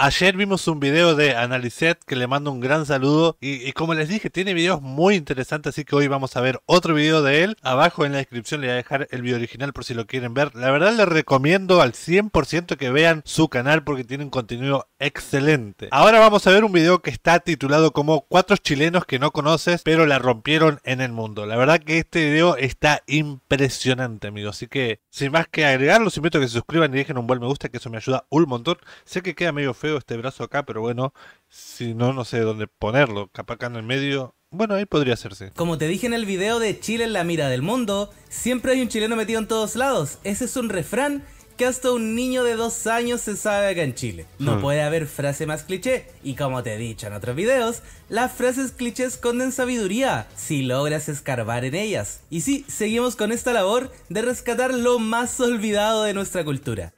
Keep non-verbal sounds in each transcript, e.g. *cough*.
Ayer vimos un video de Analicet que le mando un gran saludo y, como les dije tiene videos muy interesantes así que hoy vamos a ver otro video de él. Abajo en la descripción le voy a dejar el video original por si lo quieren ver. La verdad les recomiendo al 100% que vean su canal porque tiene un contenido excelente. Ahora vamos a ver un video que está titulado como cuatro chilenos que no conoces pero la rompieron en el mundo. La verdad que este video está impresionante amigos así que sin más que agregar los invito a que se suscriban y dejen un buen me gusta que eso me ayuda un montón. Sé que queda medio feo este brazo acá, pero bueno, si no, no sé dónde ponerlo. Capaz acá en el medio. Bueno, ahí podría hacerse. Como te dije en el video de Chile en la mira del mundo, siempre hay un chileno metido en todos lados. Ese es un refrán que hasta un niño de dos años se sabe acá en Chile. No hmm. puede haber frase más cliché. Y como te he dicho en otros videos, las frases cliché esconden sabiduría si logras escarbar en ellas. Y sí, seguimos con esta labor de rescatar lo más olvidado de nuestra cultura.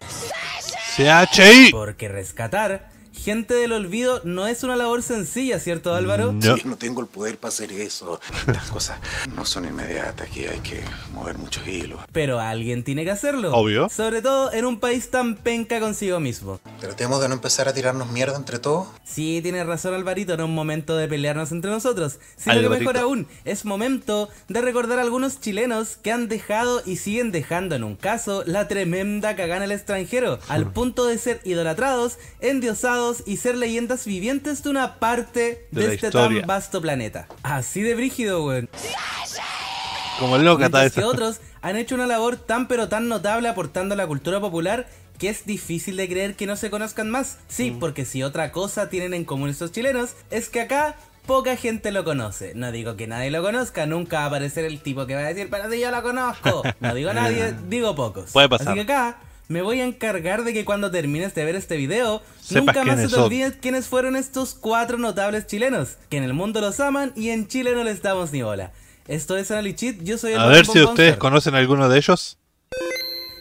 CHI. Porque rescatar gente del olvido no es una labor sencilla, ¿cierto Álvaro? Yo mm, no tengo el poder para hacer eso. *laughs* Las cosas no son inmediatas, aquí hay que mover muchos hilos. Pero alguien tiene que hacerlo. Obvio. Sobre todo en un país tan penca consigo mismo. Tratemos de no empezar a tirarnos mierda entre todos. Sí, tiene razón Alvarito, no es momento de pelearnos entre nosotros. Sino que mejor aún, es momento de recordar a algunos chilenos que han dejado y siguen dejando en un caso la tremenda cagana al extranjero, al punto de ser idolatrados, endiosados, y ser leyendas vivientes de una parte de, este tan vasto planeta. Así de brígido, weón. Como loca está eso. otros han hecho una labor tan pero tan notable aportando a la cultura popular que es difícil de creer que no se conozcan más. Sí, mm. porque si otra cosa tienen en común estos chilenos es que acá poca gente lo conoce. No digo que nadie lo conozca, nunca va a aparecer el tipo que va a decir, pero si yo lo conozco. *laughs* No digo nadie, eh. digo pocos. Puede pasar. Así que acá me voy a encargar de que cuando termines de este ver este video, nunca más se te olvides quiénes fueron estos cuatro notables chilenos, que en el mundo los aman y en Chile no les damos ni bola. Esto es Analichit, yo soy el... A ver si ustedes conocen alguno de ellos.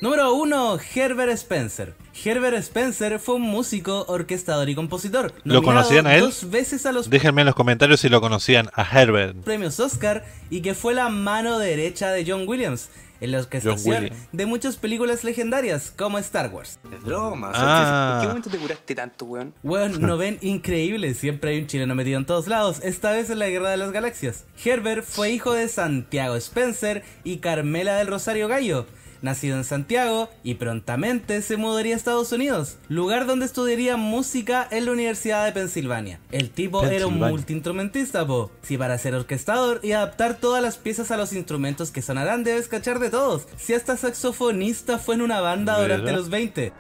Número 1. Herbert Spencer. Herbert Spencer fue un músico, orquestador y compositor. ¿Lo conocían a él? Dos veces a los Déjenme en los comentarios si lo conocían a Herbert. Premios Oscar y que fue la mano derecha de John Williams en se orquestación de muchas películas legendarias, como Star Wars. Es broma. Ah. qué momento te curaste tanto, weón? Weón, no *laughs* ven increíble. Siempre hay un chileno metido en todos lados. Esta vez en la Guerra de las Galaxias. Herbert fue hijo de Santiago Spencer y Carmela del Rosario Gallo nacido en Santiago, y prontamente se mudaría a Estados Unidos, lugar donde estudiaría música en la Universidad de Pensilvania. El tipo era un multiinstrumentista, po. Si para ser orquestador y adaptar todas las piezas a los instrumentos que sonarán debes cachar de todos. Si hasta saxofonista fue en una banda durante los 20.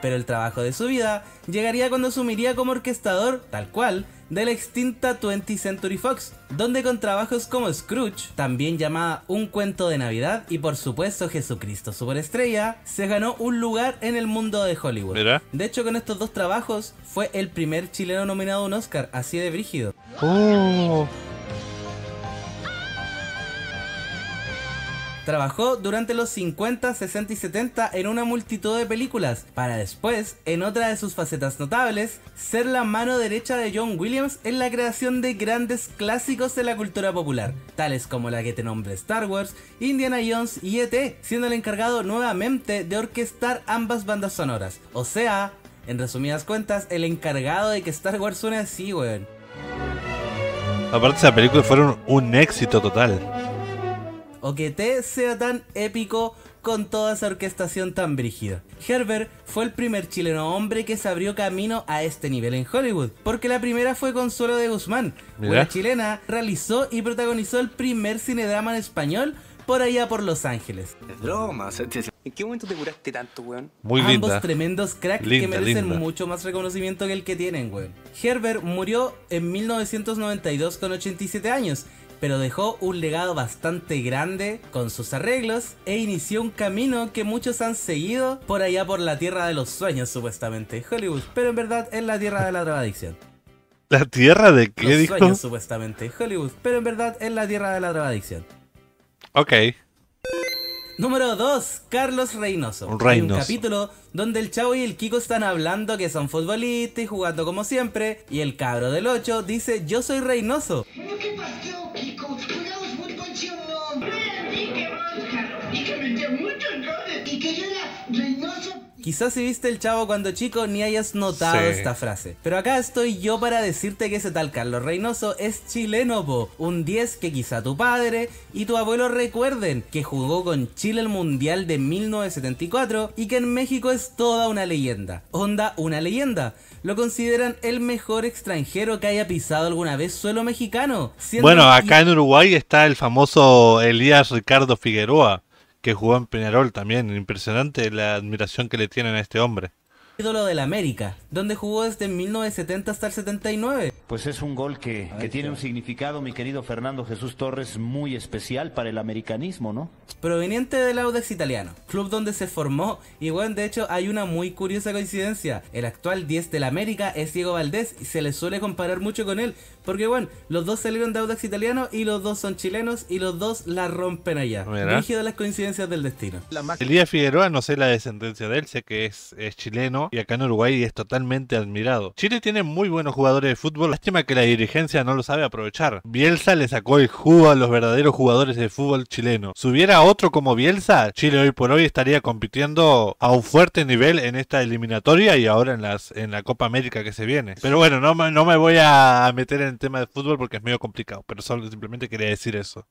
pero el trabajo de su vida llegaría cuando asumiría como orquestador, tal cual, de la extinta 20th Century Fox, donde con trabajos como Scrooge, también llamada Un cuento de Navidad y por supuesto Jesucristo Superestrella, se ganó un lugar en el mundo de Hollywood. De hecho, con estos dos trabajos fue el primer chileno nominado a un Oscar, así de brígido. Oh. Trabajó durante los 50, 60 y 70 en una multitud de películas, para después, en otra de sus facetas notables, ser la mano derecha de John Williams en la creación de grandes clásicos de la cultura popular, tales como la que te nombre Star Wars, Indiana Jones y ET, siendo el encargado nuevamente de orquestar ambas bandas sonoras, o sea, en resumidas cuentas, el encargado de que Star Wars suene así, weón. Aparte, esas películas fueron un éxito total o que T sea tan épico con toda esa orquestación tan brígida. Herbert fue el primer chileno hombre que se abrió camino a este nivel en Hollywood, porque la primera fue Consuelo de Guzmán, una chilena, realizó y protagonizó el primer cinedrama en español por allá por Los Ángeles. Es broma, ¿en qué momento te curaste tanto, weón? Muy Ambos tremendos cracks que merecen mucho más reconocimiento que el que tienen, weón. Herbert murió en 1992 con 87 años pero dejó un legado bastante grande con sus arreglos e inició un camino que muchos han seguido por allá por la tierra de los sueños, supuestamente, Hollywood, pero en verdad es la tierra de la drogadicción. ¿La tierra de qué? Los sueños, supuestamente, Hollywood, pero en verdad es la tierra de la drogadicción. Ok. Número 2, Carlos Reynoso. un capítulo donde el Chavo y el Kiko están hablando que son futbolistas y jugando como siempre. Y el cabro del 8 dice: Yo soy Reynoso. ¿Qué pasó? Quizás si viste el chavo cuando chico ni hayas notado esta frase. Pero acá estoy yo para decirte que ese tal Carlos Reynoso es chileno, po. Un 10 que quizá tu padre y tu abuelo recuerden que jugó con Chile el Mundial de 1974 y que en México es toda una leyenda. Onda, una leyenda. Lo consideran el mejor extranjero que haya pisado alguna vez suelo mexicano. bueno, acá en Uruguay está el famoso Elías Ricardo Figueroa que jugó en Peñarol también. Impresionante la admiración que le tienen a este hombre ídolo del América, donde jugó desde 1970 hasta el 79. Pues es un gol que, tiene un significado, mi querido Fernando Jesús Torres, muy especial para el americanismo, ¿no? Proveniente del Audax italiano, club donde se formó, y bueno, de hecho hay una muy curiosa coincidencia. El actual 10 del América es Diego Valdés y se le suele comparar mucho con él, porque bueno, los dos salieron de Audax italiano y los dos son chilenos y los dos la rompen allá. Rígido las coincidencias del destino. El día Figueroa, no sé la descendencia de él, sé que es chileno y acá en Uruguay es totalmente admirado. Chile tiene muy buenos jugadores de fútbol, lástima que la dirigencia no lo sabe aprovechar. Bielsa le sacó el jugo a los verdaderos jugadores de fútbol chileno. Si hubiera otro como Bielsa, Chile hoy por hoy estaría compitiendo a un fuerte nivel en esta eliminatoria y ahora en, las, en la Copa América que se viene. Pero bueno, no, no me voy a meter en el tema de fútbol porque es medio complicado, pero solo, simplemente quería decir eso.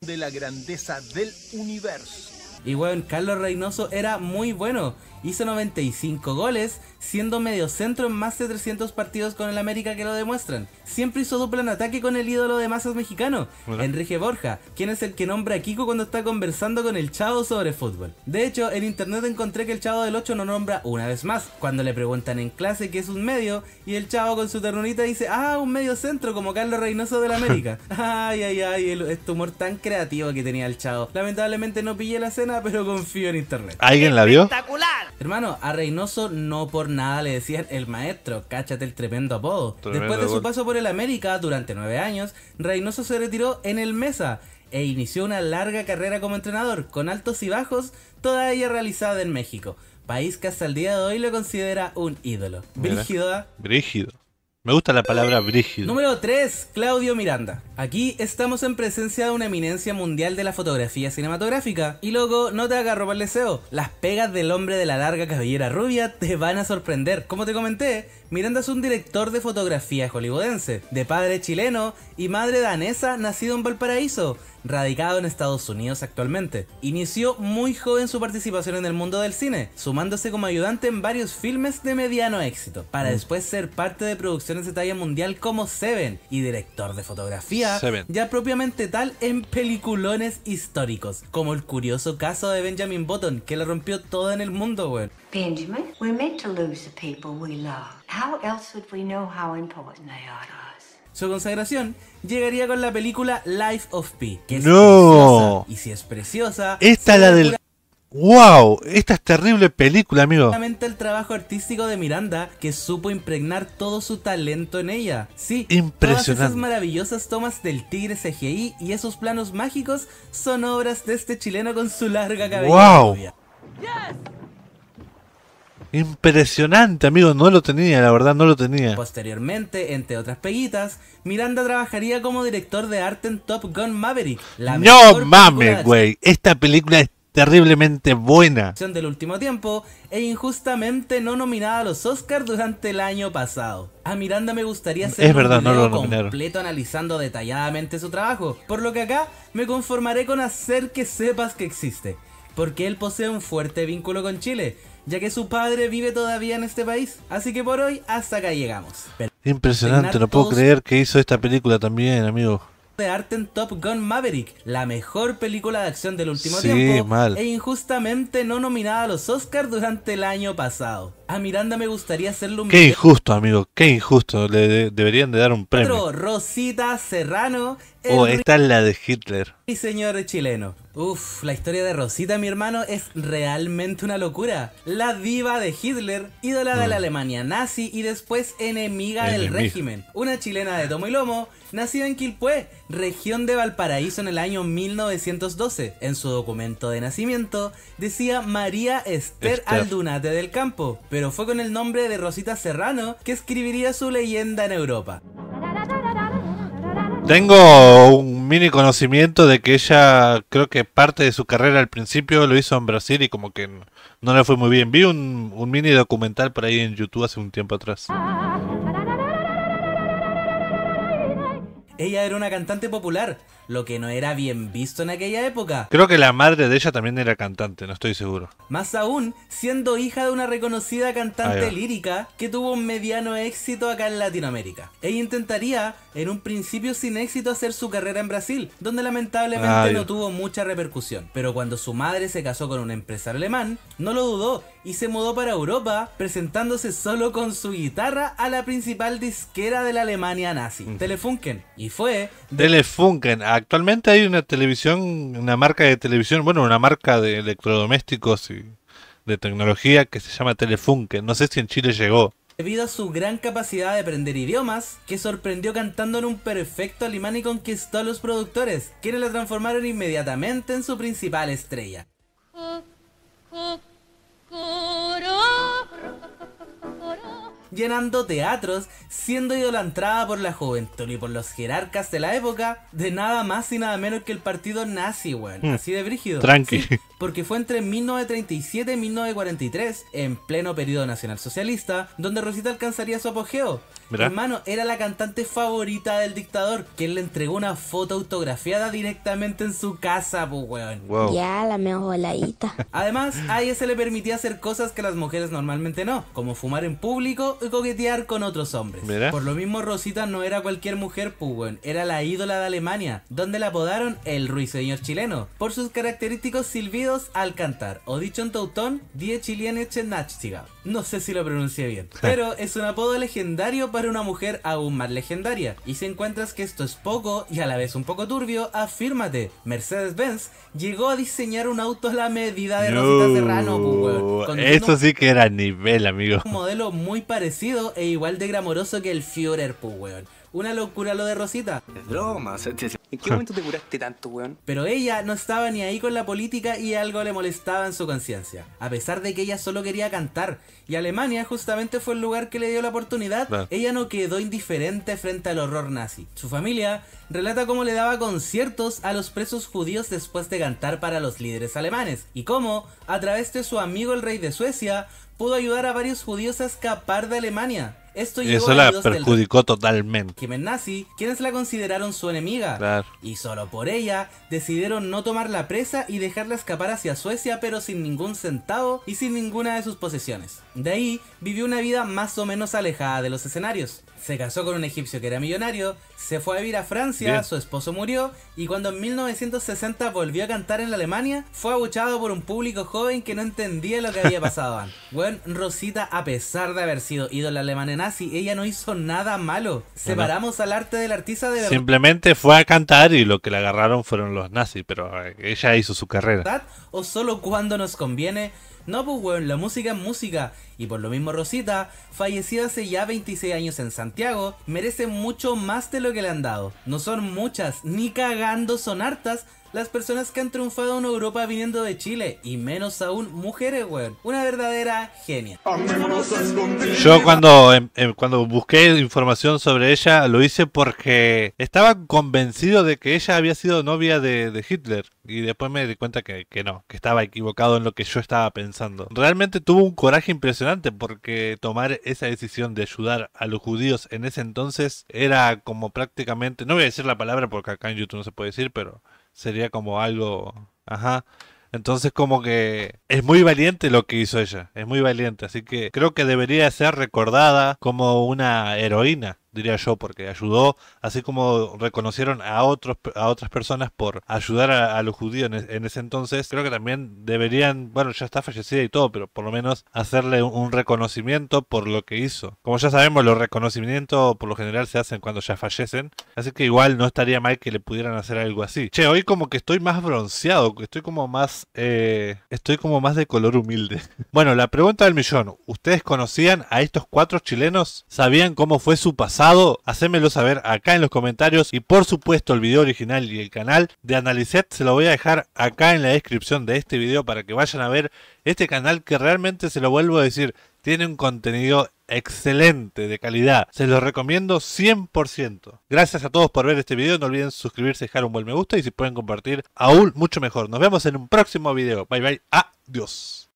De la grandeza del universo. Y bueno, Carlos Reynoso era muy bueno. Hizo 95 goles, siendo medio centro en más de 300 partidos con el América que lo demuestran. Siempre hizo dupla en ataque con el ídolo de masas mexicano, Enrique Borja, quien es el que nombra a Kiko cuando está conversando con el Chavo sobre fútbol. De hecho, en internet encontré que el Chavo del 8 no nombra una vez más, cuando le preguntan en clase qué es un medio, y el Chavo con su ternurita dice, ah, un medio centro como Carlos Reynoso del *laughs* América. ay, ay, ay, el, este humor tan creativo que tenía el Chavo. Lamentablemente no pillé la cena, pero confío en internet. ¿Alguien la vio? ¡Espectacular! Hermano, a Reynoso no por nada le decían el maestro, cáchate el tremendo apodo. Después de su paso por el América durante nueve años, Reynoso se retiró en el Mesa e inició una larga carrera como entrenador, con altos y bajos, toda ella realizada en México, país que hasta el día de hoy lo considera un ídolo. Brígido. ¿ah? Brígido. Me gusta la palabra brígido. Número 3, Claudio Miranda. Aquí estamos en presencia de una eminencia mundial de la fotografía cinematográfica. Y luego no te hagas robar el deseo. Las pegas del hombre de la larga cabellera rubia te van a sorprender. Como te comenté, Miranda es un director de fotografía hollywoodense, de padre chileno y madre danesa nacido en Valparaíso radicado en Estados Unidos actualmente. Inició muy joven su participación en el mundo del cine, sumándose como ayudante en varios filmes de mediano éxito, para mm. después ser parte de producciones de talla mundial como Seven y director de fotografía, ya propiamente tal en peliculones históricos, como el curioso caso de Benjamin Button, que le rompió todo en el mundo, güey. Benjamin, we're meant to lose the people we love. How else would we know how important they are us? Su consagración llegaría con la película Life of Pi, que es ¡No! preciosa. Y si es preciosa. Esta es la del. ¡Wow! Esta es terrible película, amigo. el trabajo artístico de Miranda, que supo impregnar todo su talento en ella. Sí, Impresionante. Todas esas maravillosas tomas del tigre CGI y esos planos mágicos son obras de este chileno con su larga cabeza. ¡Wow! Impresionante, amigo, no lo tenía, la verdad no lo tenía. Posteriormente, entre otras peguitas, Miranda trabajaría como director de arte en Top Gun Maverick. no mames, güey, esta película es terriblemente buena. Del último tiempo e injustamente no nominada a los Oscars durante el año pasado. A Miranda me gustaría hacer un no completo analizando detalladamente su trabajo, por lo que acá me conformaré con hacer que sepas que existe porque él posee un fuerte vínculo con Chile, ya que su padre vive todavía en este país. Así que por hoy hasta acá llegamos. Impresionante, no puedo creer que hizo esta película también, amigo. De Top Gun Maverick, la mejor película de acción del último tiempo, mal. e injustamente no nominada a los Oscars durante el año pasado. A Miranda me gustaría hacerlo. un Qué injusto, amigo, qué injusto, le deberían de dar un premio. Rosita Serrano Oh, esta es la de Hitler. Y señor chileno. Uf, la historia de Rosita, mi hermano, es realmente una locura. La diva de Hitler, ídola de la mm. Alemania nazi y después enemiga del régimen. Una chilena de tomo y lomo, nacida en Quilpué, región de Valparaíso en el año 1912. En su documento de nacimiento decía María Esther, Esther. Aldunate del Campo, pero fue con el nombre de Rosita Serrano que escribiría su leyenda en Europa. Tengo un mini conocimiento de que ella, creo que parte de su carrera al principio lo hizo en Brasil y como que no le fue muy bien. Vi un, mini documental por ahí en YouTube hace un tiempo atrás. Ella era una cantante popular lo que no era bien visto en aquella época. Creo que la madre de ella también era cantante, no estoy seguro. Más aún, siendo hija de una reconocida cantante lírica que tuvo un mediano éxito acá en Latinoamérica. Ella intentaría, en un principio sin éxito, hacer su carrera en Brasil, donde lamentablemente no tuvo mucha repercusión. Pero cuando su madre se casó con un empresario alemán, no lo dudó y se mudó para Europa, presentándose solo con su guitarra a la principal disquera de la Alemania nazi, Telefunken. Y fue... Telefunken, actualmente hay una televisión, una marca de televisión, bueno, una marca de electrodomésticos y de tecnología que se llama Telefunken. No sé si en Chile llegó. Debido a su gran capacidad de aprender idiomas, que sorprendió cantando en un perfecto alemán y conquistó a los productores, quienes la transformaron inmediatamente en su principal estrella llenando teatros, siendo idolatrada por la juventud y por los jerarcas de la época de nada más y nada menos que el partido nazi, weón. Hmm. Así de brígido. Tranqui. porque fue entre 1937 y 1943, en pleno periodo nacionalsocialista, donde Rosita alcanzaría su apogeo, Hermano, era la cantante favorita del dictador, quien le entregó una foto autografiada directamente en su casa, pues, weón. Ya, la voladita. *laughs* Además, a ella se le permitía hacer cosas que las mujeres normalmente no, como fumar en público y coquetear con otros hombres. Por lo mismo, Rosita no era cualquier mujer, pues, weón. Era la ídola de Alemania, donde la apodaron el ruiseñor chileno, por sus característicos silbidos al cantar, o dicho en tautón, Die chilene No sé si lo pronuncié bien, *laughs* pero es un apodo legendario para una mujer aún más legendaria. Y si encuentras que esto es poco y a la vez un poco turbio, afírmate. Mercedes-Benz llegó a diseñar un auto a la medida de Rosita Serrano, pues, Eso sí que era nivel, amigo. Un modelo muy parecido e igual de gramoroso que el Führer, pues, Una locura lo de Rosita. Es broma, se, ¿En qué momento te curaste tanto, weón? Pero ella no estaba ni ahí con la política y algo le molestaba en su conciencia, a pesar de que ella solo quería cantar. Y Alemania justamente fue el lugar que le dio la oportunidad. Ella no quedó indiferente frente al horror nazi. Su familia relata cómo le daba conciertos a los presos judíos después de cantar para los líderes alemanes y cómo, a través de su amigo el rey de Suecia, pudo ayudar a varios judíos a escapar de Alemania. Esto Eso la perjudicó totalmente totalmente. nazi quienes la consideraron su enemiga. Y solo por ella decidieron no tomar la presa y dejarla escapar hacia Suecia, pero sin ningún centavo y sin ninguna de sus posesiones. De ahí vivió una vida más o menos alejada de los escenarios. Se casó con un egipcio que era millonario, se fue a vivir a Francia, su esposo murió y cuando en 1960 volvió a cantar en la Alemania, fue abuchado por un público joven que no entendía lo que había pasado Bueno, *laughs* Rosita, a pesar de haber sido ídola alemana nazi, ella no hizo nada malo. Separamos al arte del artista de Simplemente fue a cantar y lo que le agarraron fueron los nazis, pero eh, ella hizo su carrera. ¿O solo cuando nos conviene? No, pues weón, la música es música. Y por lo mismo Rosita, fallecida hace ya 26 años en Santiago, merece mucho más de lo que le han dado. No son muchas, ni cagando son hartas, las personas que han triunfado en Europa viniendo de Chile, y menos aún mujeres, weón. Una verdadera genia. Yo cuando, em, em, cuando busqué información sobre ella, lo hice porque estaba convencido de que ella había sido novia de, Hitler. Y después me di cuenta que no, que estaba equivocado en lo que yo estaba pensando. Realmente tuvo un coraje impresionante porque tomar esa decisión de ayudar a los judíos en ese entonces era como prácticamente, no voy a decir la palabra porque acá en YouTube no se puede decir, pero sería como algo, ajá. Entonces como que es muy valiente lo que hizo ella, es muy valiente, así que creo que debería ser recordada como una heroína diría yo, porque ayudó, así como reconocieron a, otros, a otras personas por ayudar a, los judíos en, ese entonces, creo que también deberían, bueno, ya está fallecida y todo, pero por lo menos hacerle un, reconocimiento por lo que hizo. Como ya sabemos, los reconocimientos por lo general se hacen cuando ya fallecen, así que igual no estaría mal que le pudieran hacer algo así. Che, hoy como que estoy más bronceado, estoy como más, eh, estoy como más de color humilde. *laughs* bueno, la pregunta del millón, ¿ustedes conocían a estos cuatro chilenos? ¿Sabían cómo fue su pasado? hacémelo saber acá en los comentarios y por supuesto el video original y el canal de Analicet se lo voy a dejar acá en la descripción de este video para que vayan a ver este canal que realmente se lo vuelvo a decir, tiene un contenido excelente, de calidad. Se lo recomiendo 100%. Gracias a todos por ver este video. No olviden suscribirse, dejar un buen me gusta y si pueden compartir, aún mucho mejor. Nos vemos en un próximo video. Bye bye. Adiós.